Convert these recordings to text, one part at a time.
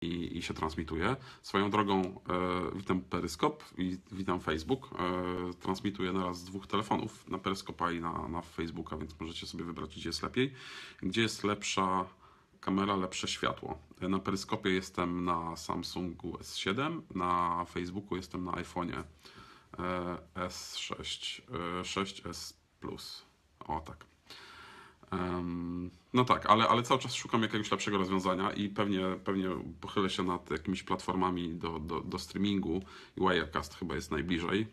i, i się transmituje. Swoją drogą e, witam Peryskop i witam Facebook. E, transmituję naraz z dwóch telefonów, na Peryskopa i na, na Facebooka, więc możecie sobie wybrać, gdzie jest lepiej. Gdzie jest lepsza kamera, lepsze światło. E, na Peryskopie jestem na Samsungu S7, na Facebooku jestem na iPhone'ie e, S6, e, 6S+. O tak. No tak, ale, ale cały czas szukam jakiegoś lepszego rozwiązania i pewnie, pewnie pochylę się nad jakimiś platformami do, do, do streamingu i Wirecast chyba jest najbliżej.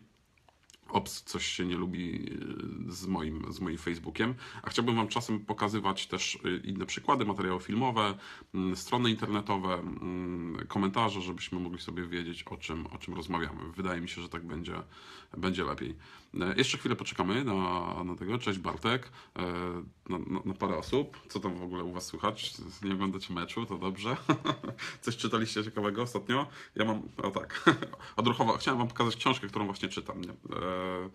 Ops, coś się nie lubi e, z moim, z moim Facebookiem. A chciałbym Wam czasem pokazywać też e, inne przykłady, materiały filmowe, mm, strony internetowe, mm, komentarze, żebyśmy mogli sobie wiedzieć, o czym, o czym rozmawiamy. Wydaje mi się, że tak będzie, będzie lepiej. E, jeszcze chwilę poczekamy na, na tego. Cześć Bartek, na, na, na parę osób. Co tam w ogóle u Was słychać? Nie oglądacie meczu, to dobrze. Coś czytaliście ciekawego ostatnio? Ja mam, o tak, odruchowo. Chciałem Wam pokazać książkę, którą właśnie czytam. Nie? E,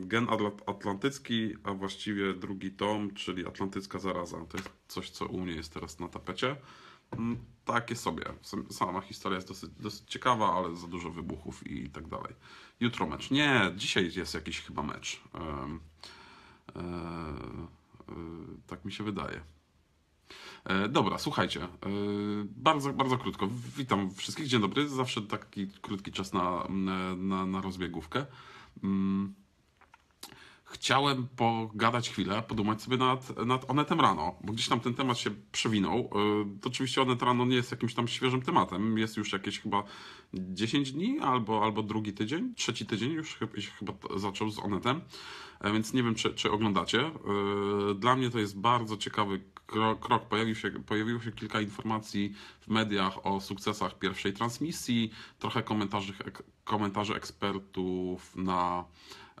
Gen Atlantycki, a właściwie drugi tom, czyli Atlantycka Zaraza. To jest coś, co u mnie jest teraz na tapecie. Mm, takie sobie. Sama historia jest dosyć, dosyć ciekawa, ale za dużo wybuchów i tak dalej. Jutro mecz. Nie, dzisiaj jest jakiś chyba mecz. E, e, tak mi się wydaje. E, dobra, słuchajcie, e, bardzo, bardzo krótko. Witam wszystkich, dzień dobry. Zawsze taki krótki czas na, na, na rozbiegówkę. Mm. Chciałem pogadać chwilę, podumać sobie nad, nad Onetem Rano, bo gdzieś tam ten temat się przewinął. E, to oczywiście Onet Rano nie jest jakimś tam świeżym tematem. Jest już jakieś chyba 10 dni albo, albo drugi tydzień, trzeci tydzień już się chyba zaczął z Onetem, więc nie wiem, czy, czy oglądacie. Dla mnie to jest bardzo ciekawy krok, krok. Pojawił się, pojawiło się kilka informacji w mediach o sukcesach pierwszej transmisji, trochę komentarzy, komentarzy ekspertów na,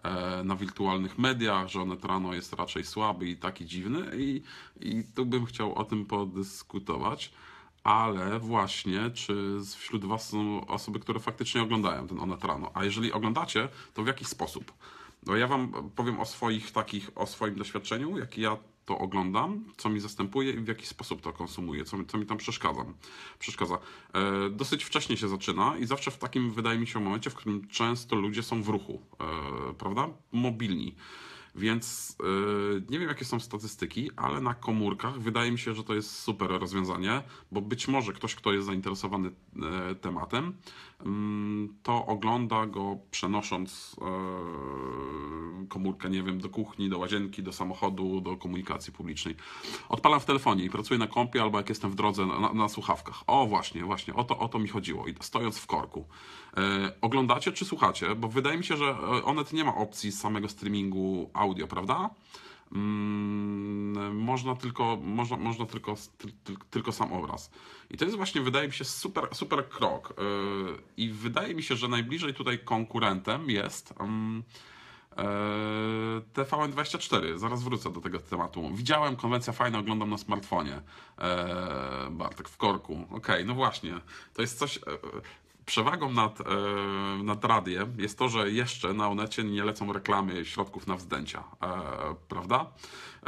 e, na wirtualnych mediach, że Onet Rano jest raczej słaby i taki dziwny i, i tu bym chciał o tym podyskutować. Ale właśnie, czy wśród Was są osoby, które faktycznie oglądają ten Onet Rano? A jeżeli oglądacie, to w jaki sposób? No ja Wam powiem o swoich takich, o swoim doświadczeniu, jaki ja to oglądam, co mi zastępuje i w jaki sposób to konsumuję, co mi, co mi tam przeszkadza. przeszkadza. E, dosyć wcześnie się zaczyna i zawsze w takim, wydaje mi się, momencie, w którym często ludzie są w ruchu, e, prawda? Mobilni. Więc yy, nie wiem, jakie są statystyki, ale na komórkach wydaje mi się, że to jest super rozwiązanie, bo być może ktoś, kto jest zainteresowany yy, tematem, yy, to ogląda go przenosząc e, komórkę, nie wiem, do kuchni, do łazienki, do samochodu, do komunikacji publicznej. Odpalam w telefonie i pracuję na kompie albo jak jestem w drodze na, na, słuchawkach. O właśnie, właśnie, o to, o to mi chodziło. I stojąc w korku. E, oglądacie czy słuchacie? Bo wydaje mi się, że Onet nie ma opcji samego streamingu audio audio, prawda? Mm, można tylko, można, można tylko, tylko sam obraz. I to jest właśnie, wydaje mi się, super, super krok. Y, I wydaje mi się, że najbliżej tutaj konkurentem jest mm, y, TVN24. Zaraz wrócę do tego tematu. Widziałem, konwencja fajna, oglądam na smartfonie. E, Bartek w korku. Okej, okay, no właśnie. To jest coś... E, e, Przewagą nad, e, nad radiem jest to, że jeszcze na Onecie nie lecą reklamy środków na wzdęcia, e, prawda?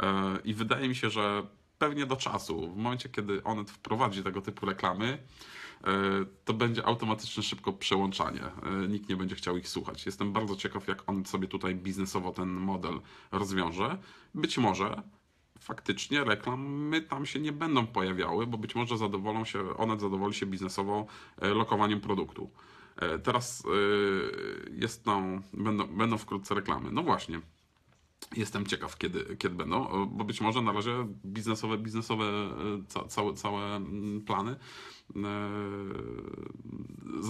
E, I wydaje mi się, że pewnie do czasu, w momencie kiedy Onet wprowadzi tego typu reklamy, e, to będzie automatyczne szybko przełączanie. E, nikt nie będzie chciał ich słuchać. Jestem bardzo ciekaw, jak on sobie tutaj biznesowo ten model rozwiąże. Być może faktycznie reklamy tam się nie będą pojawiały, bo być może zadowolą się, one zadowoli się biznesowo e, lokowaniem produktu. E, teraz e, jest tam, będą, będą wkrótce reklamy. No właśnie. Jestem ciekaw, kiedy, kiedy będą, bo być może na razie biznesowe, biznesowe ca, całe, całe plany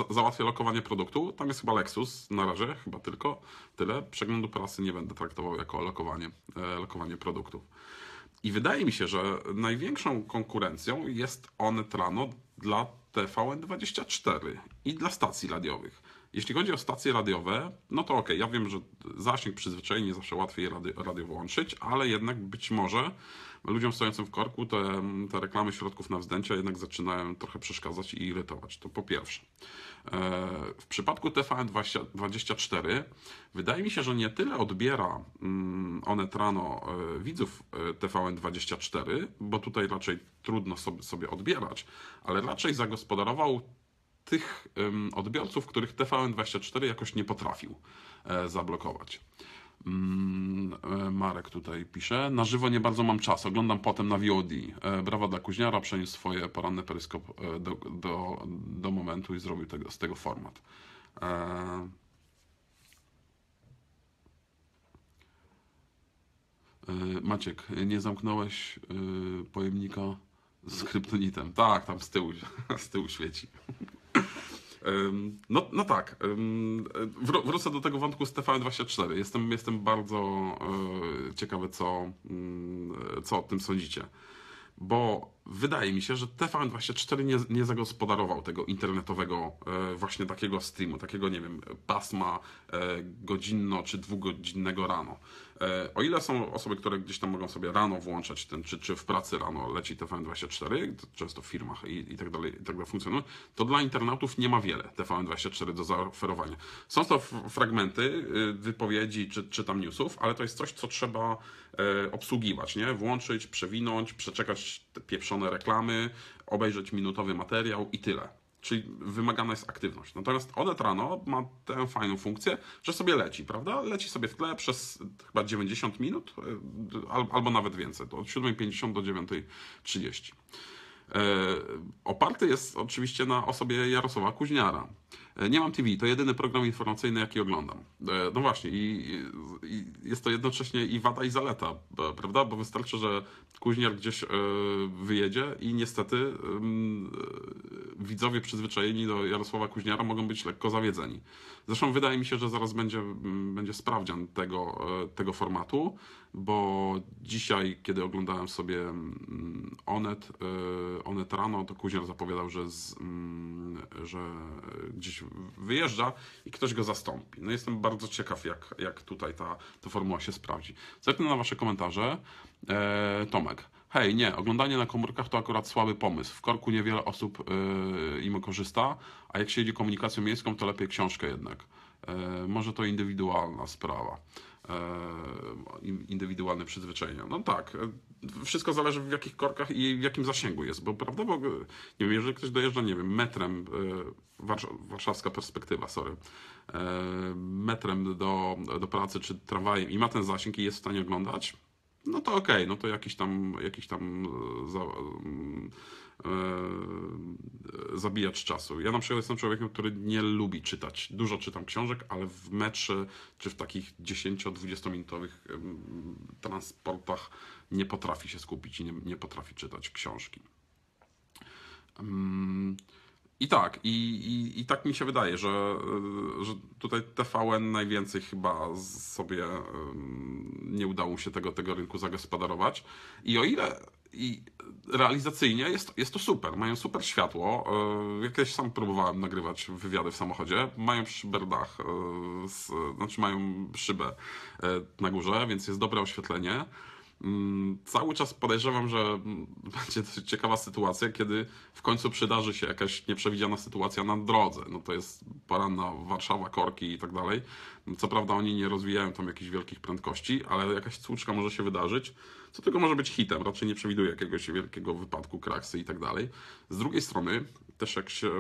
za, lokowanie produktu. Tam jest chyba Lexus na razie, chyba tylko tyle. Przeglądu prasy nie będę traktował jako lokowanie, lokowanie produktów. I wydaje mi się, że największą konkurencją jest Onetrano dla TVN24 i dla stacji radiowych. Jeśli chodzi o stacje radiowe, no to ok, ja wiem, że zasięg przyzwyczajenie zawsze łatwiej radio, radio włączyć, ale jednak być może ludziom stojącym w korku te, te reklamy środków na wzdęcia jednak zaczynają trochę przeszkadzać i irytować. To po pierwsze. E, w przypadku TVN24 wydaje mi się, że nie tyle odbiera mm, one trano e, widzów e, TVN24, bo tutaj raczej trudno sobie odbierać, ale raczej zagospodarował tych odbiorców, których TVN24 jakoś nie potrafił e, zablokować. Mm, e, Marek tutaj pisze. Na żywo nie bardzo mam czas, oglądam potem na VOD. E, brawa dla Kuźniara, przeniósł swoje poranne peryskop do, do, do momentu i zrobił tego, z tego format. Maciek, nie zamknąłeś pojemnika z kryptonitem. Tak, tam z tyłu, z tyłu świeci. No, no tak, wrócę do tego wątku z TVN24. Jestem, jestem bardzo e, ciekawy, co, mm, e, co o tym sądzicie. Bo wydaje mi się, że TVN24 nie, nie zagospodarował tego internetowego e, właśnie takiego streamu, takiego, nie wiem, pasma e, godzinno czy dwugodzinnego rano. E, o ile są osoby, które gdzieś tam mogą sobie rano włączać ten, czy, czy w pracy rano leci TVN24, często w firmach i, i tak dalej, i tak dalej funkcjonuje, to dla internautów nie ma wiele TVN24 do zaoferowania. Są to fragmenty y, wypowiedzi czy, czy tam newsów, ale to jest coś, co trzeba obsługiwać, nie? Włączyć, przewinąć, przeczekać te pieprzone reklamy, obejrzeć minutowy materiał i tyle. Czyli wymagana jest aktywność. Natomiast Odet rano ma tę fajną funkcję, że sobie leci, prawda? Leci sobie w tle przez chyba 90 minut e, albo nawet więcej, to od 7.50 do 9.30. E, oparty jest oczywiście na osobie Jarosława Kuźniara, E, nie mam TV, to jedyny program informacyjny, jaki oglądam. E, no właśnie, i, i jest to jednocześnie i wada, i zaleta, e, prawda? Bo wystarczy, że kuźniar gdzieś wyjedzie i niestety widzowie przyzwyczajeni do Jarosława Kuźniara mogą być lekko zawiedzeni. Zresztą wydaje mi się, że zaraz będzie, będzie sprawdzian tego, tego formatu, bo dzisiaj, kiedy oglądałem sobie Onet, Onet rano, to Kuźniar zapowiadał, że, z, że gdzieś wyjeżdża i ktoś go zastąpi. No jestem bardzo ciekaw, jak, jak tutaj ta, ta formuła się sprawdzi. Zerknę na Wasze komentarze. E, Tomek hej, nie, oglądanie na komórkach to akurat słaby pomysł. W korku niewiele osób yy, im korzysta, a jak się jedzie komunikacją miejską, to lepiej książkę jednak. Yy, może to indywidualna sprawa. Yy, indywidualne przyzwyczajenia. No tak, yy, wszystko zależy w jakich korkach i w jakim zasięgu jest, bo prawda, bo yy, nie wiem, jeżeli ktoś dojeżdża, nie wiem, metrem, warszawska perspektywa, sorry, metrem do, do pracy czy tramwajem i ma ten zasięg i jest w stanie oglądać, no to okej, okay, no to jakiś tam, jakiś tam e, za, e, zabijacz czasu. Ja na przykład jestem człowiekiem, który nie lubi czytać. Dużo czytam książek, ale w meczu czy w takich 10-20 minutowych transportach nie potrafi się skupić i nie, nie potrafi czytać książki. Um, i tak, i, i, i, tak mi się wydaje, że, e, że tutaj TVN najwięcej chyba sobie e, nie udało się tego, tego rynku zagospodarować. I o ile i realizacyjnie jest, jest to super, mają super światło. E, kiedyś sam próbowałem nagrywać wywiady w samochodzie. Mają przy znaczy mają szybę na górze, więc jest dobre oświetlenie. Mm, cały czas podejrzewam, że będzie dosyć ciekawa sytuacja, kiedy w końcu przydarzy się jakaś nieprzewidziana sytuacja na drodze. No to jest poranna Warszawa, korki i tak dalej. Co prawda oni nie rozwijają tam jakichś wielkich prędkości, ale jakaś cłuczka może się wydarzyć, co tylko może być hitem. Raczej nie przewiduję jakiegoś wielkiego wypadku, kraksy i tak dalej. Z drugiej strony też jak się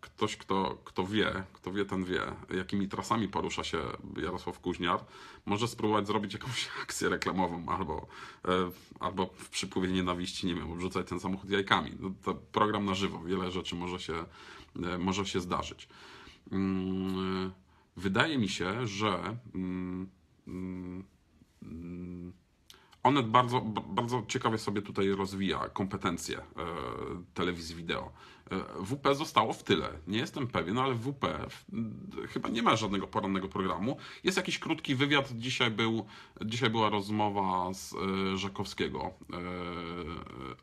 ktoś, kto, kto wie, kto wie, ten wie, jakimi trasami porusza się Jarosław Kuźniar, może spróbować zrobić jakąś akcję reklamową albo, e, albo w przypływie nienawiści, nie wiem, obrzucać ten samochód jajkami. No, to program na żywo, wiele rzeczy może się, e, może się zdarzyć. Mm, wydaje mi się, że mm, mm, Onet bardzo, bardzo ciekawie sobie tutaj rozwija kompetencje e, telewizji wideo. E, WP zostało w tyle. Nie jestem pewien, ale WP chyba nie ma żadnego porannego programu. Jest jakiś krótki wywiad. Dzisiaj, był, dzisiaj była rozmowa z Żakowskiego, e,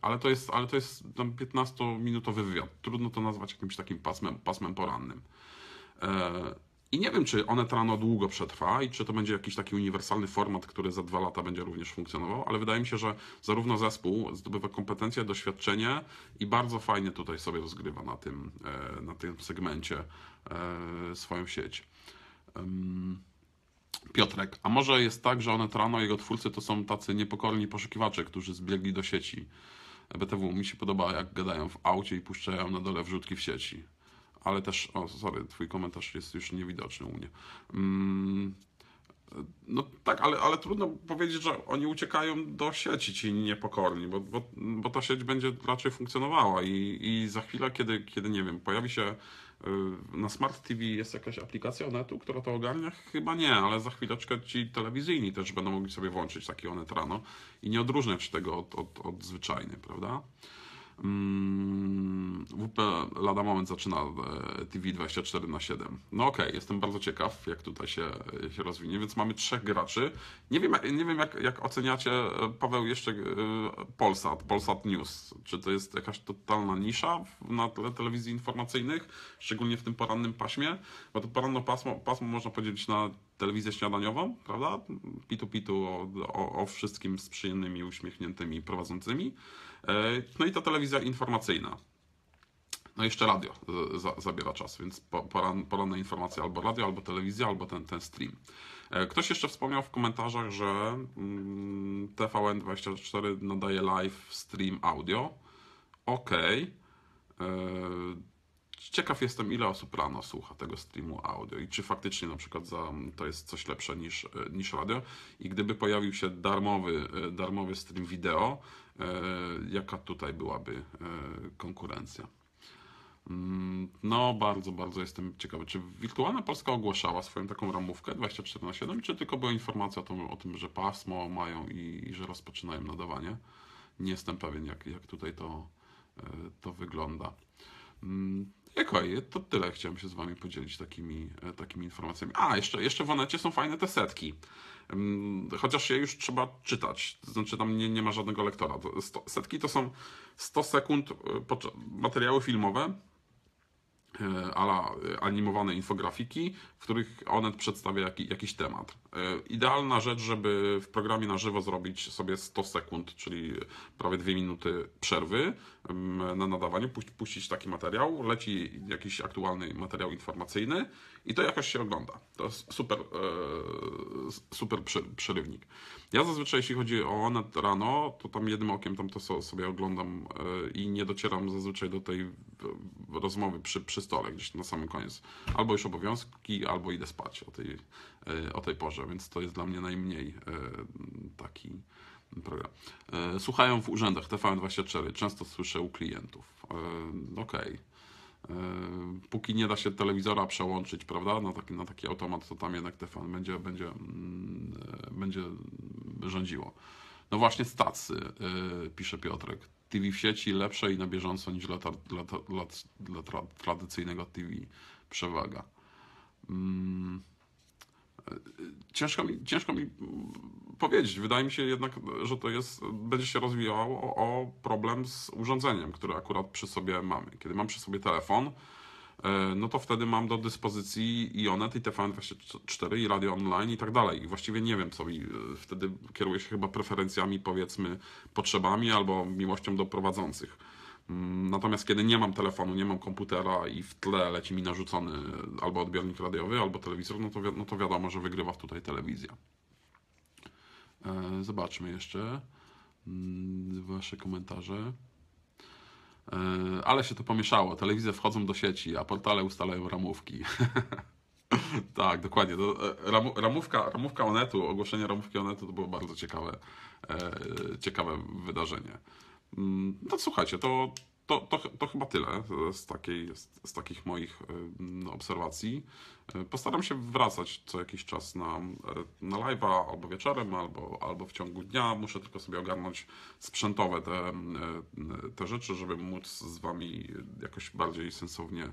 ale to jest, ale to jest 15-minutowy wywiad. Trudno to nazwać jakimś takim pasmem, pasmem porannym. I nie wiem, czy one trano długo przetrwa i czy to będzie jakiś taki uniwersalny format, który za dwa lata będzie również funkcjonował, ale wydaje mi się, że zarówno zespół zdobywa kompetencje, doświadczenie i bardzo fajnie tutaj sobie rozgrywa na tym, e, na tym segmencie e, swoją sieć. Piotrek, a może jest tak, że one trano, jego twórcy to są tacy niepokorni poszukiwacze, którzy zbiegli do sieci. E BTW mi się podoba, jak gadają w aucie i puszczają na dole wrzutki w sieci ale też, o sorry, twój komentarz jest już niewidoczny u mnie. Mm, no tak, ale, ale trudno powiedzieć, że oni uciekają do sieci ci niepokorni, bo, bo, bo ta sieć będzie raczej funkcjonowała i, i za chwilę, kiedy, kiedy, nie wiem, pojawi się y, na Smart TV jest jakaś aplikacja Onetu, która to ogarnia? Chyba nie, ale za chwileczkę ci telewizyjni też będą mogli sobie włączyć taki Onet rano i nie odróżniać tego od, od, od zwyczajny, prawda? Mm, lada moment zaczyna e, TV24 na 7. No okej, okay, jestem bardzo ciekaw, jak tutaj się, e, się rozwinie, więc mamy trzech graczy. Nie wiem, e, nie wiem jak, jak oceniacie, Paweł, jeszcze Polsat, Polsat News. Czy to jest jakaś totalna nisza na tle telewizji informacyjnych, szczególnie w tym porannym paśmie? Bo to poranno pasmo, pasmo można podzielić na telewizję śniadaniową, prawda? Pitu pitu o, o, o wszystkim z przyjemnymi, uśmiechniętymi prowadzącymi. No i ta telewizja informacyjna. No jeszcze radio y, za, zabiera czas, więc poranne informacje albo radio, albo telewizja, albo ten, ten stream. E, ktoś jeszcze wspomniał w komentarzach, że mm, TVN24 nadaje live stream audio. Okej. Okay. E, ciekaw jestem, ile osób rano słucha tego streamu audio i czy faktycznie na przykład za, to jest coś lepsze niż, e, niż radio. I gdyby pojawił się darmowy, darmowy stream wideo, jaka tutaj byłaby konkurencja? Mm, no, bardzo, bardzo jestem ciekawy. Czy Wirtualna Polska ogłaszała swoją taką ramówkę 24 na 7, czy tylko była informacja o tym, o tym że pasmo mają i, i, że rozpoczynają nadawanie? Nie jestem pewien, jak, jak tutaj to, e, to wygląda. Mm, Okej, to tyle. Chciałem się z Wami podzielić takimi, e, takimi informacjami. A, jeszcze, jeszcze w Onecie są fajne te setki. Mm, chociaż je już trzeba czytać. Znaczy, tam nie, nie ma żadnego lektora. Setki to są 100 sekund e, materiały filmowe E, ala e, animowane infografiki, w których Onet przedstawia jaki, jakiś temat. E, idealna rzecz, żeby w programie na żywo zrobić sobie 100 sekund, czyli prawie 2 minuty przerwy na nadawaniu, puścić taki materiał, leci jakiś aktualny materiał informacyjny i to jakoś się ogląda. To jest super, e, super przerywnik. Ja zazwyczaj, jeśli chodzi o Onet rano, to tam jednym okiem tam to sobie oglądam e, i nie docieram zazwyczaj do tej e, rozmowy przy, przy stole, gdzieś na samym koniec. Albo już obowiązki, albo idę spać o tej, o tej porze, więc to jest dla mnie najmniej taki program. Słuchają w urzędach TVN24, często słyszę u klientów. Okej. Okay. E, póki nie da się telewizora przełączyć, prawda, na taki, na taki automat, to tam jednak TVN będzie, będzie, mm, e, będzie rządziło. No właśnie stacy, e, pisze Piotrek. TV w sieci lepsze i na bieżąco niż dla, dla, dla, dla tradycyjnego TV. Przewaga. Hmm. Ciężko mi, ciężko mi powiedzieć. Wydaje mi się jednak, że to jest, będzie się rozwijało o, problem z urządzeniem, które akurat przy sobie mamy. Kiedy mam przy sobie telefon, e, no to wtedy mam do dyspozycji i Onet, i TVN24, i radio online i tak dalej. I właściwie nie wiem, co mi e, wtedy kieruje się chyba preferencjami, powiedzmy, potrzebami albo miłością do prowadzących. Mm, natomiast kiedy nie mam telefonu, nie mam komputera i w tle leci mi narzucony albo odbiornik radiowy, albo telewizor, no to, wi no to wiadomo, że wygrywa tutaj telewizja. E, zobaczmy jeszcze mm, Wasze komentarze. E, ale się to pomieszało. Telewizje wchodzą do sieci, a portale ustalają ramówki. tak, dokładnie. E, Ram, ramówka, ramówka Onetu, ogłoszenie ramówki Onetu to było bardzo ciekawe, ciekawe wydarzenie. Mm, no słuchajcie, to, to, to, to chyba tyle z, takiej, z, takich moich obserwacji. E, postaram się wracać co jakiś czas na, e, na live'a albo wieczorem, albo, albo w ciągu dnia. Muszę tylko sobie ogarnąć sprzętowe te, e, te rzeczy, żeby móc z Wami jakoś bardziej sensownie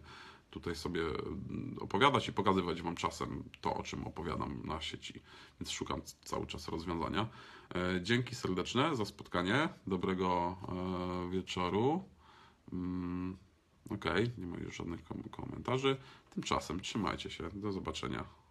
tutaj sobie mm, opowiadać i pokazywać Wam czasem to, o czym opowiadam na sieci. Więc szukam cały czas rozwiązania. E, dzięki serdeczne za spotkanie. Dobrego e, wieczoru. Mm, okej, okay, nie ma już żadnych komentarzy. Tymczasem trzymajcie się. Do zobaczenia.